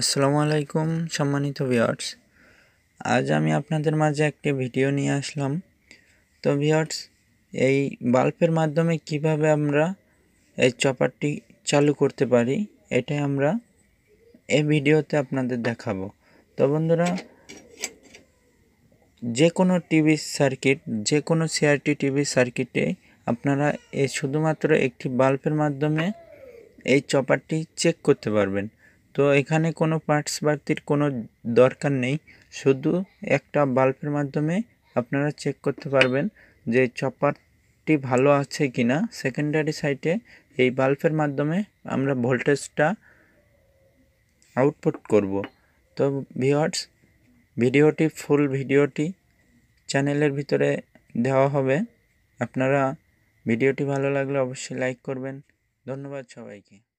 আসসালামু আলাইকুম সম্মানিত ভিওয়ার্স আজ আমি আপনাদের মাঝে একটি ভিডিও নিয়ে আসলাম তো ভিওয়ার্স এই বাল্বের মাধ্যমে কিভাবে আমরা এই চপারটি চালু করতে পারি এটাই আমরা এই ভিডিওতে আপনাদের দেখাবো তো বন্ধুরা যে কোনো টিভি সার্কিট যে কোনো সিআরটি টিভি সার্কিটে আপনারা এই শুধুমাত্র একটি বাল্বের মাধ্যমে এই চপারটি চেক করতে পারবেন তো এখানে কোনো পার্টস বাড়তির কোনো দরকার নেই শুধু একটা বাল্বের মাধ্যমে আপনারা চেক করতে পারবেন যে চপারটি ভালো আছে কি না সেকেন্ডারি সাইটে এই বাল্বের মাধ্যমে আমরা ভোল্টেজটা আউটপুট করব তো ভিওয়ার্স ভিডিওটি ফুল ভিডিওটি চ্যানেলের ভিতরে দেওয়া হবে আপনারা ভিডিওটি ভালো লাগলে অবশ্যই লাইক করবেন ধন্যবাদ সবাইকে